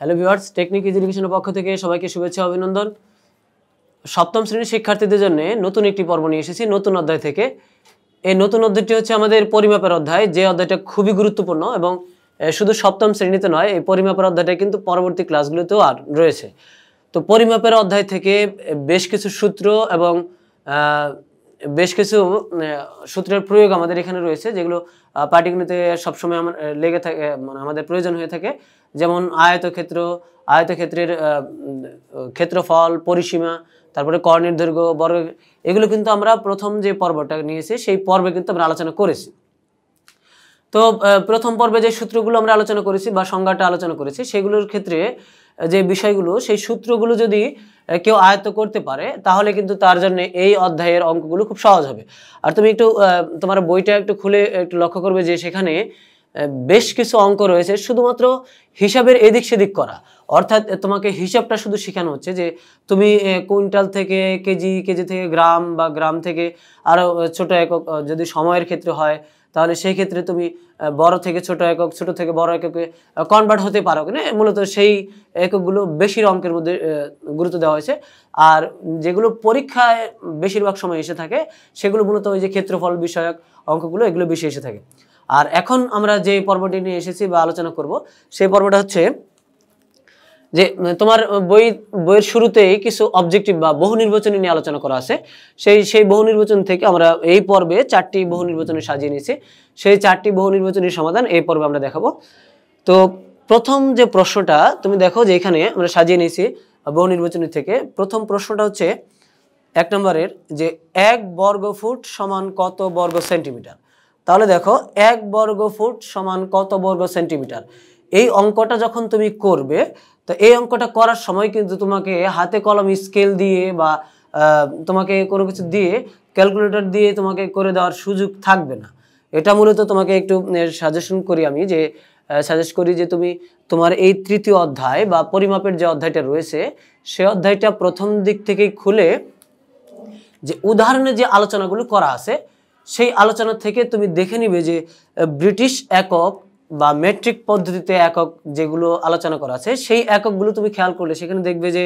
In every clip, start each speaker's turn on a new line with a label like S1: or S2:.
S1: hello viewers technique এডুকেশনের পক্ষ থেকে সবাইকে শুভেচ্ছা অভিনন্দন সপ্তম শ্রেণীর শিক্ষার্থীদের জন্য নতুন একটি পর্ব নিয়ে এসেছি নতুন অধ্যায় থেকে এই নতুন অধ্যায়টি হচ্ছে আমাদের পরিমাপের অধ্যায় যে অধ্যায়টা খুবই গুরুত্বপূর্ণ এবং শুধু সপ্তম শ্রেণীতে নয় এই পরিমাপের অধ্যায়টা কিন্তু পরবর্তী ক্লাসগুলোতেও আর রয়েছে তো পরিমাপের অধ্যায় থেকে বেশ কিছু সূত্র এবং বেশ কিছু সূত্রের প্রয়োগ আমাদের এখানে রয়েছে যেগুলো পাটিগুলিতে সবসময় আমার লেগে থাকে মানে আমাদের প্রয়োজন হয়ে থাকে যেমন আয়তক্ষেত্র আয়তক্ষেত্রের ক্ষেত্রফল পরিসীমা তারপরে কর্ণের দৈর্ঘ্য বর্গ এগুলো কিন্তু আমরা প্রথম যে পর্বটা নিয়েছি সেই পর্বে কিন্তু আমরা আলোচনা করেছি তো প্রথম পর্বে যে সূত্রগুলো আমরা আলোচনা করেছি বা সংজ্ঞাটা আলোচনা করেছি সেগুলোর ক্ষেত্রে যে বিষয়গুলো সেই সূত্রগুলো যদি কেউ আয়ত্ত করতে পারে তাহলে কিন্তু তার জন্য এই অধ্যায়ের অঙ্কগুলো খুব সহজ হবে আর তুমি একটু তোমার বইটা একটু খুলে একটু লক্ষ্য করবে যে সেখানে বেশ কিছু অঙ্ক রয়েছে শুধুমাত্র হিসাবের এদিক সেদিক করা অর্থাৎ তোমাকে হিসাবটা শুধু শেখানো হচ্ছে যে তুমি কুইন্টাল থেকে কেজি কেজি থেকে গ্রাম বা গ্রাম থেকে আরও ছোট একক যদি সময়ের ক্ষেত্রে হয় তাহলে সেই ক্ষেত্রে তুমি বড় থেকে ছোট একক ছোট থেকে বড় এককে কনভার্ট হতে পারো কিনা মূলত সেই এককগুলো বেশির অঙ্কের মধ্যে গুরুত্ব দেওয়া হয়েছে আর যেগুলো পরীক্ষায় বেশিরভাগ সময় এসে থাকে সেগুলো মূলত ওই যে ক্ষেত্রফল বিষয়ক অঙ্কগুলো এগুলো বেশি এসে থাকে আর এখন আমরা যে পর্বটি নিয়ে এসেছি বা আলোচনা করব সেই পর্বটা হচ্ছে যে তোমার বই বইয়ের শুরুতেই কিছু অবজেক্টিভ বা বহু নির্বাচনী নিয়ে আলোচনা করা আছে সেই সেই বহু নির্বাচন থেকে আমরা এই পর্বে চারটি বহু নির্বাচনী সাজিয়ে নিয়েছি সেই চারটি বহু নির্বাচনীর সমাধান এই পর্বে আমরা দেখাবো তো প্রথম যে প্রশ্নটা তুমি দেখো যে এখানে আমরা সাজিয়ে নিয়েছি বহু নির্বাচনী থেকে প্রথম প্রশ্নটা হচ্ছে এক নম্বরের যে এক বর্গ ফুট সমান কত বর্গ সেন্টিমিটার তাহলে দেখো এক বর্গ ফুট সমান কত বর্গ সেন্টিমিটার এই অঙ্কটা যখন তুমি করবে তো এই অঙ্কটা করার সময় কিন্তু তোমাকে হাতে কলম স্কেল দিয়ে বা তোমাকে কোনো কিছু দিয়ে ক্যালকুলেটর দিয়ে তোমাকে করে দেওয়ার সুযোগ থাকবে না এটা মূলত তোমাকে একটু সাজেশন করি আমি যে সাজেস্ট করি যে তুমি তোমার এই তৃতীয় অধ্যায় বা পরিমাপের যে অধ্যায়টা রয়েছে সে অধ্যায়টা প্রথম দিক থেকে খুলে যে উদাহরণে যে আলোচনাগুলো করা আছে সেই আলোচনা থেকে তুমি দেখে নিবে যে ব্রিটিশ একক বা মেট্রিক পদ্ধতিতে একক যেগুলো আলোচনা করা আছে সেই এককগুলো তুমি খেয়াল করলে সেখানে দেখবে যে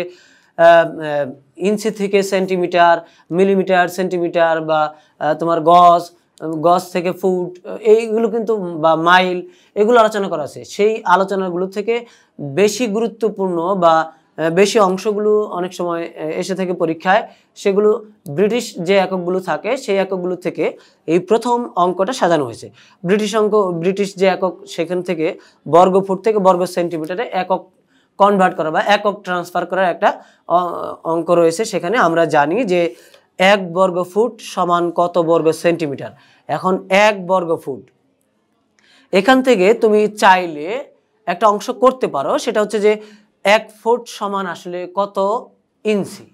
S1: ইঞ্চি থেকে সেন্টিমিটার মিলিমিটার সেন্টিমিটার বা তোমার গজ গজ থেকে ফুট এইগুলো কিন্তু বা মাইল এগুলো আলোচনা করা আছে সেই আলোচনাগুলো থেকে বেশি গুরুত্বপূর্ণ বা বেশি অংশগুলো অনেক সময় এসে থাকে পরীক্ষায় সেগুলো ব্রিটিশ যে এককগুলো থাকে সেই এককগুলো থেকে এই প্রথম অঙ্কটা সাজানো হয়েছে ব্রিটিশ অঙ্ক ব্রিটিশ যে একক সেখান থেকে বর্গ ফুট থেকে বর্গ সেন্টিমিটারে একক কনভার্ট করা বা একক ট্রান্সফার করার একটা অঙ্ক রয়েছে সেখানে আমরা জানি যে এক বর্গ ফুট সমান কত বর্গ সেন্টিমিটার এখন এক বর্গ ফুট এখান থেকে তুমি চাইলে একটা অংশ করতে পারো সেটা হচ্ছে যে এক ফুট সমান আসলে কত ইঞ্চি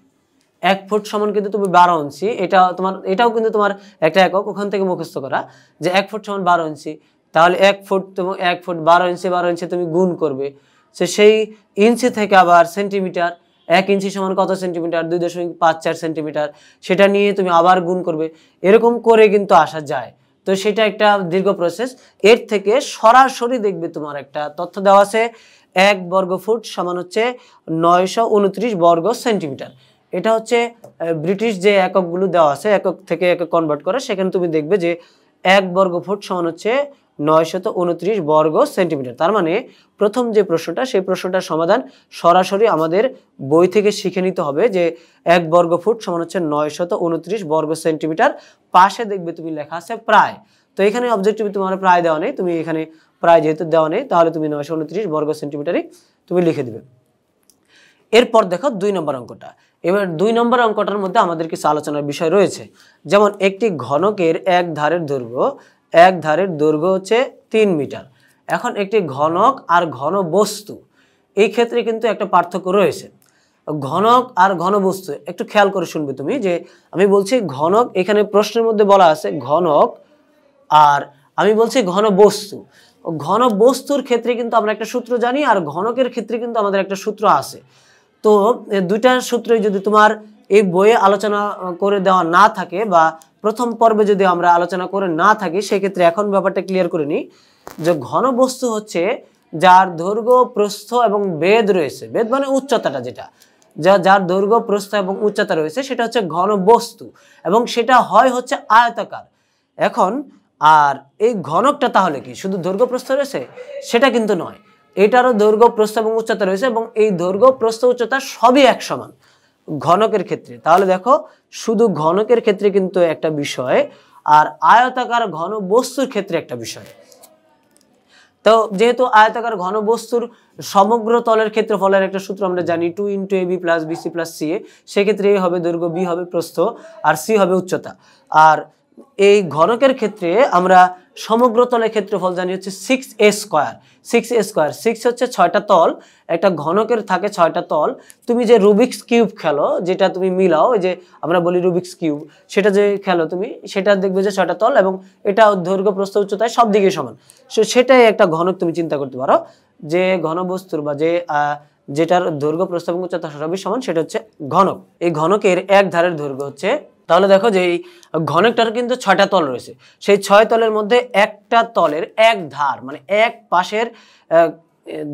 S1: এক ফুট সমান কিন্তু তুমি বারো ইঞ্চি এটা তোমার এটাও কিন্তু তোমার একটা একক ওখান থেকে মুখস্থ করা যে এক ফুট সমান বারো ইঞ্চি তাহলে এক ফুট তুমি এক ফুট বারো ইঞ্চি বারো ইঞ্চি তুমি গুণ করবে সে সেই ইঞ্চি থেকে আবার সেন্টিমিটার এক ইঞ্চি সমান কত সেন্টিমিটার দুই দশমিক পাঁচ চার সেন্টিমিটার সেটা নিয়ে তুমি আবার গুণ করবে এরকম করে কিন্তু আসা যায় তো সেটা একটা দীর্ঘ প্রসেস এর থেকে সরাসরি দেখবে তোমার একটা তথ্য দেওয়া আছে এক বর্গ ফুট সমান হচ্ছে নয়শো উনত্রিশ বর্গ সেন্টিমিটার এটা হচ্ছে ব্রিটিশ যে এককগুলো দেওয়া আছে একক থেকে একক কনভার্ট করে সেখানে তুমি দেখবে যে এক বর্গ ফুট সমান হচ্ছে নয়শত উনত্রিশ বর্গ সেন্টিমিটার তার মানে প্রথম যে প্রশ্নটা সেই প্রশ্নটার সমাধান সরাসরি আমাদের বই থেকে শিখে নিতে হবে যে এক বর্গ ফুট সমান হচ্ছে নয়শত উনত্রিশ বর্গ সেন্টিমিটার পাশে দেখবে তুমি লেখা আছে প্রায় তো এখানে অবজেক্টিভ তোমার প্রায় দেওয়া নেই তুমি এখানে প্রায় যেহেতু দেওয়া নেই তাহলে তুমি নয়শো উনত্রিশ বর্গ সেন্টিমিটারই তুমি লিখে দেবে এরপর দেখো দুই নম্বর অঙ্কটা এবার দুই নম্বর অঙ্কটার মধ্যে আমাদের কিছু আলোচনার বিষয় রয়েছে যেমন একটি ঘনকের এক ধারের দৈর্ঘ্য এক ধারের দৈর্ঘ্য হচ্ছে তিন মিটার এখন একটি ঘনক আর ঘন বস্তু এই ক্ষেত্রে কিন্তু একটা পার্থক্য রয়েছে ঘনক আর ঘনবস্তু একটু খেয়াল করে শুনবে তুমি যে আমি বলছি ঘনক এখানে প্রশ্নের মধ্যে বলা আছে ঘনক আর আমি বলছি ঘন বস্তু ঘন বস্তুর ক্ষেত্রে কিন্তু আমরা একটা সূত্র জানি আর ঘনকের ক্ষেত্রে কিন্তু আমাদের একটা সূত্র আছে তো দুইটা সূত্রই যদি তোমার এই বইয়ে আলোচনা করে দেওয়া না থাকে বা প্রথম পর্বে যদি আমরা আলোচনা করে না থাকি সেক্ষেত্রে এখন ব্যাপারটা ক্লিয়ার করে নিই যে ঘন বস্তু হচ্ছে যার দৈর্ঘ্য প্রস্থ এবং বেদ রয়েছে বেদ মানে উচ্চতাটা যেটা যা যার দৈর্ঘ্য প্রস্থ এবং উচ্চতা রয়েছে সেটা হচ্ছে ঘন বস্তু এবং সেটা হয় হচ্ছে আয়তাকার এখন আর এই ঘনকটা তাহলে কি শুধু দৈর্ঘ্য প্রস্থ রয়েছে সেটা কিন্তু নয় এটারও দৈর্ঘ্য প্রস্থ এবং উচ্চতা রয়েছে এবং এই দৈর্ঘ্য প্রস্থ উচ্চতা সবই এক সমান ঘনকের ক্ষেত্রে তাহলে দেখো শুধু ঘনকের ক্ষেত্রে কিন্তু একটা বিষয় আর আয়তাকার ঘন বস্তুর ক্ষেত্রে একটা বিষয় তো যেহেতু আয়তাকার ঘন বস্তুর সমগ্র তলের ক্ষেত্রে ফলের একটা সূত্র আমরা জানি two into A B plus BC plus C A সেক্ষেত্রে এ হবে দৈর্ঘ্য বি হবে প্রস্থ আর সি হবে উচ্চতা আর এই ঘনকের ক্ষেত্রে আমরা সমগ্র তলের ক্ষেত্রফল জানি হচ্ছে six A square six A square six হচ্ছে ছয়টা তল একটা ঘনকের থাকে ছয়টা তল তুমি যে রুবিক্স কিউব খেলো যেটা তুমি মিলাও যে আমরা বলি রুবিক্স কিউব সেটা যে খেলো তুমি সেটা দেখবে যে ছয়টা তল এবং এটা দৈর্ঘ্য প্রস্থ উচ্চতায় সব দিকে সমান সো সেটাই একটা ঘনক তুমি চিন্তা করতে পারো যে ঘনবস্তুর বা যে যেটার দৈর্ঘ্য প্রস্তাব উচ্চতা সবই সমান সেটা হচ্ছে ঘনক এই ঘনকের এক ধারের দৈর্ঘ্য হচ্ছে তাহলে দেখো যে এই ঘনকটার কিন্তু ছয়টা তল রয়েছে সেই ছয় তলের মধ্যে একটা তলের এক ধার মানে এক পাশের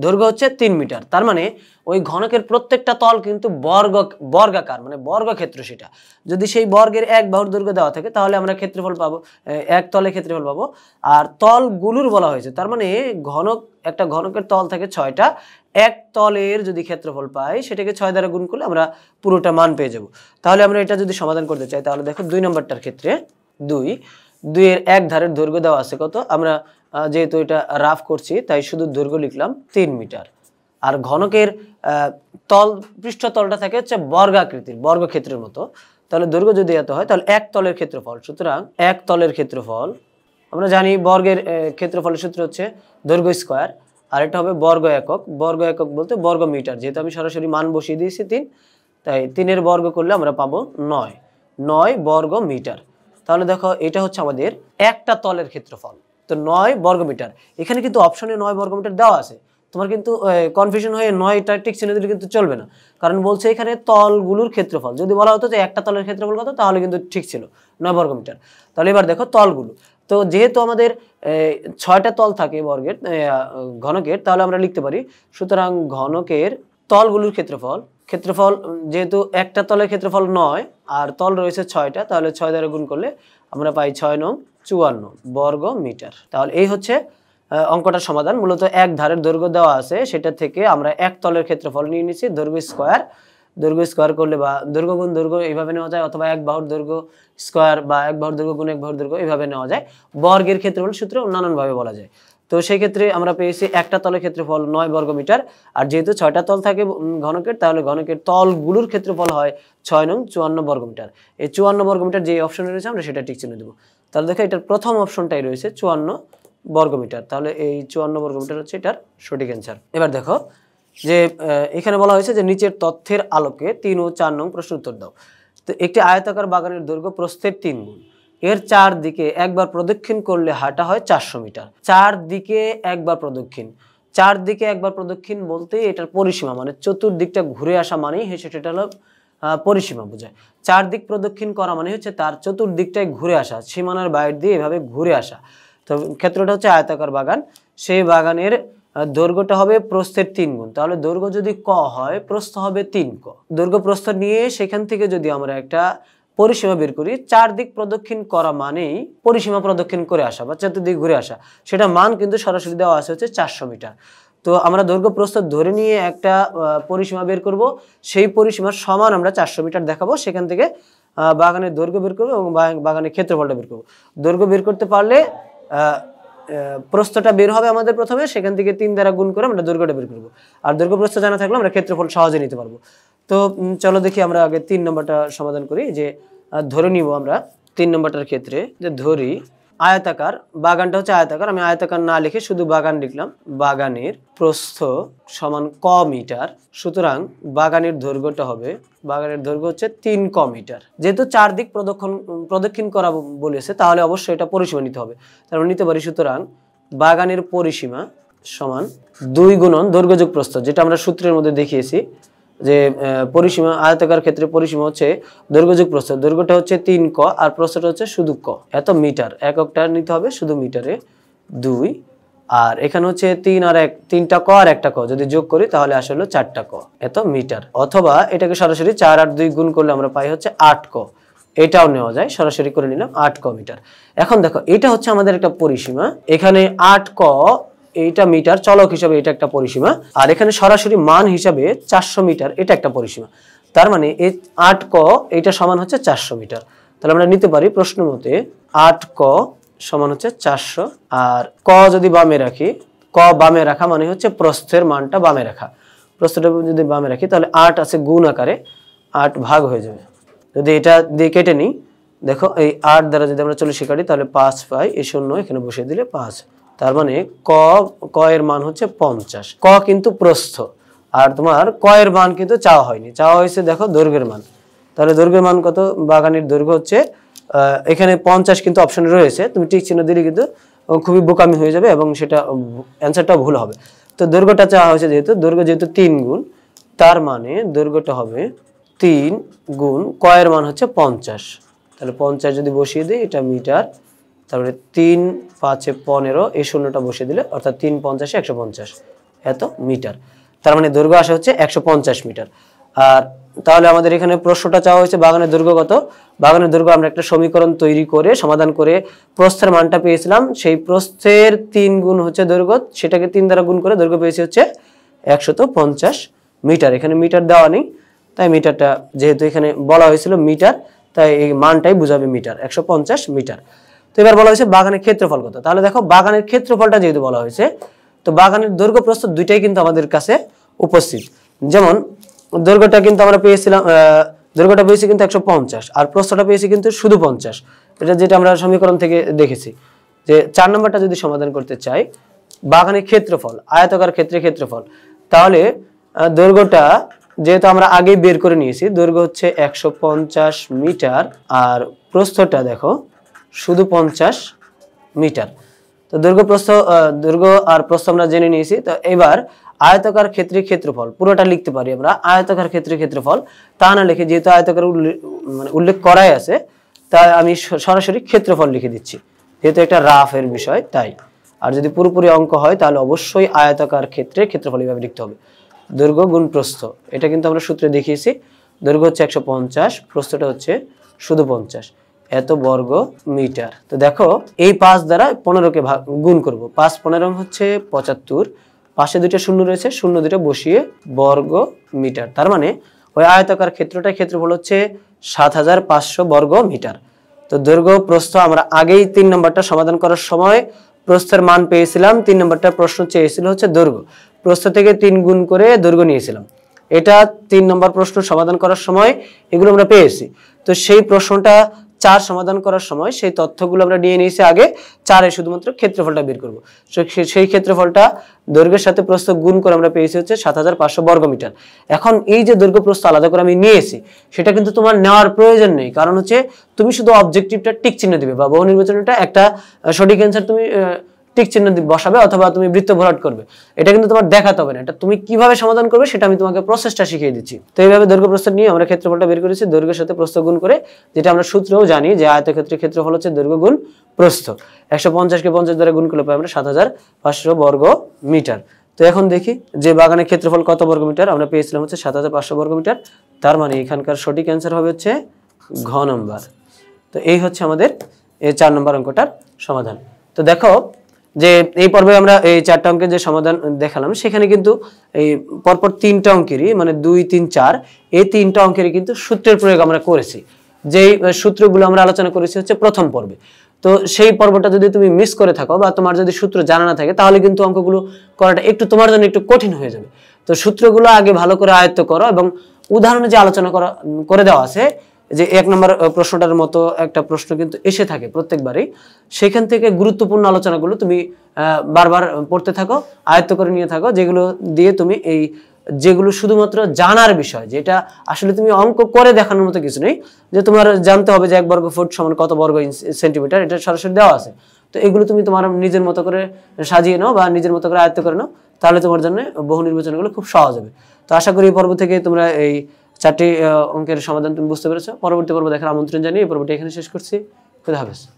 S1: দৈর্ঘ্য হচ্ছে তিন মিটার তার মানে ওই ঘনকের প্রত্যেকটা তল কিন্তু বর্গ বর্গাকার মানে বর্গক্ষেত্র সেটা যদি সেই বর্গের এক বাহুর দৈর্ঘ্য দেওয়া থাকে তাহলে আমরা ক্ষেত্রফল পাবো এক তলে ক্ষেত্রফল পাবো আর তলগুলোর বলা হয়েছে তার মানে ঘনক একটা ঘনকের তল থাকে ছয়টা এক তলের যদি ক্ষেত্রফল পাই সেটাকে ছয় দ্বারা গুণ করলে আমরা পুরোটা মান পেয়ে যাব তাহলে আমরা এটা যদি সমাধান করতে চাই তাহলে দেখো দুই নম্বরটার ক্ষেত্রে দুই দুইয়ের এক ধারের দৈর্ঘ্য দেওয়া আছে কত আমরা যেহেতু এটা রাফ করছি তাই শুধু দৈর্ঘ্য লিখলাম তিন মিটার আর ঘনকের তল পৃষ্ঠতলটা থাকে হচ্ছে বর্গাকৃতির বর্গক্ষেত্রের মতো তাহলে দৈর্ঘ্য যদি এত হয় তাহলে এক তলের ক্ষেত্রফল সুতরাং এক তলের ক্ষেত্রফল আমরা জানি বর্গের ক্ষেত্রফলের সূত্র হচ্ছে দৈর্ঘ্য স্কোয়ার আর এটা হবে বর্গ একক বর্গ একক বলতে বর্গ মিটার যেহেতু আমি সরাসরি মান বসিয়ে দিয়েছি তিন তাই তিনের বর্গ করলে আমরা পাবো নয় নয় বর্গ মিটার তাহলে দেখো এটা হচ্ছে আমাদের একটা তলের ক্ষেত্রফল তো নয় বর্গ মিটার এখানে কিন্তু অপশনে নয় বর্গ মিটার দেওয়া আছে তোমার কিন্তু কনফিউশন হয়ে নয়টা ঠিক চিহ্ন দিলে কিন্তু চলবে না কারণ বলছে এখানে তলগুলোর ক্ষেত্রফল যদি বলা হতো যে একটা তলের ক্ষেত্রফল কত তাহলে কিন্তু ঠিক ছিল নয় বর্গ মিটার তাহলে এবার দেখো তলগুলো তো যেহেতু আমাদের ছয়টা তল থাকে বর্গের ঘনকের তাহলে আমরা লিখতে পারি সুতরাং ঘনকের তলগুলোর ক্ষেত্রফল ক্ষেত্রফল যেহেতু একটা তলের ক্ষেত্রফল নয় আর তল রয়েছে ছয়টা তাহলে ছয় দ্বারা গুণ করলে আমরা পাই ছয় নং চুয়ান্ন বর্গ মিটার তাহলে এই হচ্ছে অঙ্কটার সমাধান মূলত এক ধারের দৈর্ঘ্য দেওয়া আছে সেটা থেকে আমরা এক তলের ক্ষেত্রফল নিয়ে নিচ্ছি দৈর্ঘ্য স্কোয়ার দৈর্ঘ্য স্কোয়ার করলে বা দৈর্ঘ্য গুণ দৈর্ঘ্য এইভাবে নেওয়া যায় অথবা এক বাহুর দৈর্ঘ্য স্কোয়ার বা এক বাহুর দৈর্ঘ্য গুণ এক বাহুর দৈর্ঘ্য এইভাবে নেওয়া যায় বর্গের ক্ষেত্রফল সূত্র নানানভাবে বলা যায় তো সেই ক্ষেত্রে আমরা পেয়েছি একটা তলের ক্ষেত্রফল নয় বর্গ মিটার আর যেহেতু ছয়টা তল থাকে ঘনকের তাহলে ঘনকের তলগুলোর ক্ষেত্রফল হয় ছয় নং চুয়ান্ন বর্গ মিটার এই চুয়ান্ন বর্গ মিটার যে অপশনে রয়েছে আমরা সেটা ঠিক চিনে দেবো তাহলে দেখো এটার প্রথম অপশনটাই রয়েছে চুয়ান্ন বর্গ মিটার তাহলে এই চুয়ান্ন বর্গ মিটার হচ্ছে এটার সঠিক অ্যান্সার এবার দেখো যে এখানে বলা হয়েছে যে নিচের তথ্যের আলোকে তিন ও চার নং প্রশ্ন উত্তর দাও তো একটি আয়তাকার বাগানের দৈর্ঘ্য প্রস্থের তিন গুণ এর চারদিকে একবার প্রদক্ষিণ করলে হাঁটা হয় চারশো মিটার চারদিকে একবার প্রদক্ষিণ চারদিকে একবার প্রদক্ষিণ বলতে এটার পরিসীমা মানে চতুর্দিকটা ঘুরে আসা মানেই সেটা হলো পরিসীমা বোঝায় চারদিক প্রদক্ষিণ করা মানে হচ্ছে তার চতুর্দিকটায় ঘুরে আসা সীমানার বাইর দিয়ে এভাবে ঘুরে আসা তো ক্ষেত্রটা হচ্ছে আয়তাকার বাগান সেই বাগানের দৈর্ঘ্যটা হবে প্রস্থের তিন গুণ তাহলে দৈর্ঘ্য যদি ক হয় প্রস্থ হবে তিন ক দৈর্ঘ্য প্রস্থ নিয়ে সেখান থেকে যদি আমরা একটা পরিসীমা বের করি চারদিক প্রদক্ষিণ করা মানেই পরিসীমা প্রদক্ষিণ করে আসা বা চতুর্দিক ঘুরে আসা সেটা মান কিন্তু সরাসরি দেওয়া আছে হচ্ছে চারশো মিটার তো আমরা দৈর্ঘ্য প্রস্থ ধরে নিয়ে একটা পরিসীমা বের করব সেই পরিসীমার সমান আমরা চারশো মিটার দেখাবো সেখান থেকে বাগানের দৈর্ঘ্য বের করবো এবং বাগানের ক্ষেত্রফলটা বের করবো দৈর্ঘ্য বের করতে পারলে প্রস্থটা বের হবে আমাদের প্রথমে সেখান থেকে তিন দ্বারা গুণ করে আমরা দৈর্ঘ্যটা বের করবো আর দৈর্ঘ্য প্রস্থ জানা থাকলে আমরা ক্ষেত্রফল সহজে নিতে পারবো তো চলো দেখি আমরা আগে তিন নম্বরটা সমাধান করি যে ধরে নিব আমরা তিন নম্বরটার ক্ষেত্রে যে ধরি আয়তাকার বাগানটা হচ্ছে আয়তাকার আমি আয়তাকার না লিখে শুধু বাগান লিখলাম বাগানের প্রস্থ সমান ক মিটার সুতরাং বাগানের দৈর্ঘ্যটা হবে বাগানের দৈর্ঘ্য হচ্ছে তিন ক মিটার যেহেতু চারদিক প্রদক্ষণ প্রদক্ষিণ করা বলেছে তাহলে অবশ্যই এটা পরিসীমা নিতে হবে তারপর মানে নিতে পারি সুতরাং বাগানের পরিসীমা সমান দুই গুণন দৈর্ঘ্যযোগ প্রস্থ যেটা আমরা সূত্রের মধ্যে দেখিয়েছি যে পরিসীমা আয়তাকার ক্ষেত্রে পরিসীমা হচ্ছে দৈর্ঘ্যযুগ প্রস্থ দৈর্ঘ্যটা হচ্ছে তিন ক আর প্রস্থটা হচ্ছে শুধু ক এত মিটার এককটা নিতে হবে শুধু মিটারে দুই আর এখানে হচ্ছে তিন আর এক তিনটা ক আর একটা ক যদি যোগ করি তাহলে আসলে চারটা ক এত মিটার অথবা এটাকে সরাসরি চার আট দুই গুণ করলে আমরা পাই হচ্ছে আট ক এটাও নেওয়া যায় সরাসরি করে নিলাম আট ক মিটার এখন দেখো এটা হচ্ছে আমাদের একটা পরিসীমা এখানে আট ক এইটা মিটার চলক হিসাবে এটা একটা পরিসীমা আর এখানে সরাসরি মান হিসাবে চারশো মিটার এটা একটা পরিসীমা তার মানে এই আট ক এইটা সমান হচ্ছে চারশো মিটার তাহলে আমরা নিতে পারি প্রশ্ন মতে আট ক সমান হচ্ছে চারশো আর ক যদি বামে রাখি ক বামে রাখা মানে হচ্ছে প্রস্থের মানটা বামে রাখা প্রস্থটা যদি বামে রাখি তাহলে আট আছে গুণ আকারে আট ভাগ হয়ে যাবে যদি এটা দিয়ে কেটে নিই দেখো এই আট দ্বারা যদি আমরা চলে কাটি তাহলে পাঁচ পাই এই শূন্য এখানে বসিয়ে দিলে পাঁচ তার মানে ক ক এর মান হচ্ছে পঞ্চাশ ক কিন্তু প্রস্থ আর তোমার ক এর মান কিন্তু চাওয়া হয়নি চাওয়া হয়েছে দেখো দৈর্ঘ্যের মান তাহলে দৈর্ঘ্যের মান কত বাগানের দৈর্ঘ্য হচ্ছে এখানে পঞ্চাশ কিন্তু অপশানে রয়েছে তুমি টিক চিহ্ন দিলে কিন্তু খুবই বোকামি হয়ে যাবে এবং সেটা অ্যান্সারটাও ভুল হবে তো দৈর্ঘ্যটা চাওয়া হয়েছে যেহেতু দৈর্ঘ্য যেহেতু তিন গুণ তার মানে দৈর্ঘ্যটা হবে তিন গুণ কয়ের মান হচ্ছে পঞ্চাশ তাহলে পঞ্চাশ যদি বসিয়ে দিই এটা মিটার তারপরে তিন পাঁচে পনেরো এই শূন্যটা বসিয়ে দিলে অর্থাৎ তিন পঞ্চাশে একশো পঞ্চাশ এত মিটার তার মানে দৈর্ঘ্য আসা হচ্ছে একশো পঞ্চাশ মিটার আর তাহলে আমাদের এখানে প্রশ্নটা চাওয়া হয়েছে বাগানের দৈর্ঘ্য কত বাগানের দুর্গ আমরা একটা সমীকরণ তৈরি করে সমাধান করে প্রস্থের মানটা পেয়েছিলাম সেই প্রস্থের তিন গুণ হচ্ছে দৈর্ঘ্য সেটাকে তিন দ্বারা গুণ করে দৈর্ঘ্য পেয়েছি হচ্ছে একশত পঞ্চাশ মিটার এখানে মিটার দেওয়া নেই তাই মিটারটা যেহেতু এখানে বলা হয়েছিল মিটার তাই এই মানটাই বোঝাবে মিটার একশো মিটার তো এবার বলা হয়েছে বাগানের ক্ষেত্রফল কত তাহলে দেখো বাগানের ক্ষেত্রফলটা যেহেতু বলা হয়েছে তো বাগানের দৈর্ঘ্য প্রস্তুত দুইটাই কিন্তু আমাদের কাছে উপস্থিত যেমন দৈর্ঘ্যটা কিন্তু আমরা পেয়েছিলাম দৈর্ঘ্যটা পেয়েছি কিন্তু একশো পঞ্চাশ আর প্রস্থটা পেয়েছি কিন্তু শুধু পঞ্চাশ এটা যেটা আমরা সমীকরণ থেকে দেখেছি যে চার নম্বরটা যদি সমাধান করতে চাই বাগানের ক্ষেত্রফল আয়তকার ক্ষেত্রে ক্ষেত্রফল তাহলে দৈর্ঘ্যটা যেহেতু আমরা আগেই বের করে নিয়েছি দৈর্ঘ্য হচ্ছে একশো মিটার আর প্রস্থটা দেখো শুধু পঞ্চাশ মিটার তো দৈর্ঘ্য প্রস্থ দৈর্ঘ্য আর প্রস্থ আমরা জেনে নিয়েছি তো এবার আয়তকার ক্ষেত্রে ক্ষেত্রফল পুরোটা লিখতে পারি আমরা আয়তকার ক্ষেত্রে ক্ষেত্রফল তা না লিখে যেহেতু আয়তকার মানে উল্লেখ করাই আছে তাই আমি সরাসরি ক্ষেত্রফল লিখে দিচ্ছি যেহেতু একটা রাফের বিষয় তাই আর যদি পুরোপুরি অঙ্ক হয় তাহলে অবশ্যই আয়তকার ক্ষেত্রে ক্ষেত্রফল এইভাবে লিখতে হবে দৈর্ঘ্য গুণ প্রস্থ এটা কিন্তু আমরা সূত্রে দেখিয়েছি দৈর্ঘ্য হচ্ছে একশো পঞ্চাশ প্রস্থটা হচ্ছে শুধু পঞ্চাশ এত বর্গ মিটার তো দেখো এই পাঁচ দ্বারা পনেরোকে গুণ করব পাঁচ পনেরো হচ্ছে পঁচাত্তর পাশে দুটো শূন্য রয়েছে শূন্য দুটো বসিয়ে বর্গ মিটার তার মানে ওই আয়তাকার ক্ষেত্রটার ক্ষেত্রফল হচ্ছে সাত হাজার পাঁচশো বর্গ মিটার তো দৈর্ঘ্য প্রস্থ আমরা আগেই তিন নম্বরটা সমাধান করার সময় প্রস্থের মান পেয়েছিলাম তিন নম্বরটা প্রশ্ন চেয়েছিল হচ্ছে দৈর্ঘ্য প্রস্থ থেকে তিন গুণ করে দৈর্ঘ্য নিয়েছিলাম এটা তিন নম্বর প্রশ্ন সমাধান করার সময় এগুলো আমরা পেয়েছি তো সেই প্রশ্নটা চার সমাধান করার সময় সেই তথ্যগুলো আমরা নিয়ে নিয়েছি আগে চারে শুধুমাত্র ক্ষেত্রফলটা বের করবো সেই ক্ষেত্রফলটা দৈর্ঘ্যের সাথে প্রস্থ গুণ করে আমরা পেয়েছি হচ্ছে সাত হাজার পাঁচশো বর্গমিটার এখন এই যে দৈর্ঘ্য প্রস্থ আলাদা করে আমি নিয়েছি সেটা কিন্তু তোমার নেওয়ার প্রয়োজন নেই কারণ হচ্ছে তুমি শুধু অবজেক্টিভটা টিক চিহ্ন দেবে বা বহু নির্বাচনটা একটা সঠিক অ্যান্সার তুমি টিক চিহ্ন বসাবে অথবা তুমি বৃত্ত ভরাট করবে এটা কিন্তু তোমার দেখাতে হবে না এটা তুমি কিভাবে সমাধান করবে সেটা আমি তোমাকে প্রসেসটা শিখিয়ে দিচ্ছি তো এইভাবে দৈর্ঘ্য প্রস্তাব নিয়ে আমরা ক্ষেত্রফলটা বের করেছি দৈর্ঘ্যের সাথে প্রস্থ গুণ করে যেটা আমরা সূত্রেও জানি যে আয়তক্ষেত্রের ক্ষেত্রফল হচ্ছে দৈর্ঘ্য গুণ প্রস্থ একশো পঞ্চাশকে পঞ্চাশ দ্বারা গুণ করলে পাই আমরা সাত হাজার পাঁচশো বর্গ মিটার তো এখন দেখি যে বাগানের ক্ষেত্রফল কত বর্গ মিটার আমরা পেয়েছিলাম হচ্ছে সাত হাজার পাঁচশো বর্গ মিটার তার মানে এখানকার সঠিক অ্যান্সার হবে হচ্ছে ঘ নম্বর তো এই হচ্ছে আমাদের এই চার নম্বর অঙ্কটার সমাধান তো দেখো যে এই পর্বে আমরা এই চারটা অঙ্কের যে সমাধান দেখালাম সেখানে কিন্তু এই পরপর তিনটা অঙ্কেরই মানে দুই তিন চার এই তিনটা অঙ্কেরই কিন্তু সূত্রের প্রয়োগ আমরা করেছি যেই সূত্রগুলো আমরা আলোচনা করেছি হচ্ছে প্রথম পর্বে তো সেই পর্বটা যদি তুমি মিস করে থাকো বা তোমার যদি সূত্র জানা না থাকে তাহলে কিন্তু অঙ্কগুলো করাটা একটু তোমার জন্য একটু কঠিন হয়ে যাবে তো সূত্রগুলো আগে ভালো করে আয়ত্ত করো এবং উদাহরণে যে আলোচনা করা করে দেওয়া আছে যে এক নম্বর প্রশ্নটার মতো একটা প্রশ্ন কিন্তু এসে থাকে প্রত্যেকবারই সেখান থেকে গুরুত্বপূর্ণ আলোচনাগুলো তুমি বারবার পড়তে থাকো আয়ত্ত করে নিয়ে থাকো যেগুলো দিয়ে তুমি এই যেগুলো শুধুমাত্র জানার বিষয় যেটা আসলে তুমি অঙ্ক করে দেখানোর মতো কিছু নেই যে তোমার জানতে হবে যে এক বর্গ ফুট সমান কত বর্গ সেন্টিমিটার এটা সরাসরি দেওয়া আছে তো এগুলো তুমি তোমার নিজের মতো করে সাজিয়ে নাও বা নিজের মতো করে আয়ত্ত করে নাও তাহলে তোমার জন্য বহু নির্বাচনগুলো খুব সহজ হবে তো আশা করি এই পর্ব থেকে তোমরা এই চারটি অঙ্কের সমাধান তুমি বুঝতে পেরেছো পরবর্তী পর্ব দেখার আমন্ত্রণ জানিয়ে এই পর্বটি এখানে শেষ করছি খুদা হাফেজ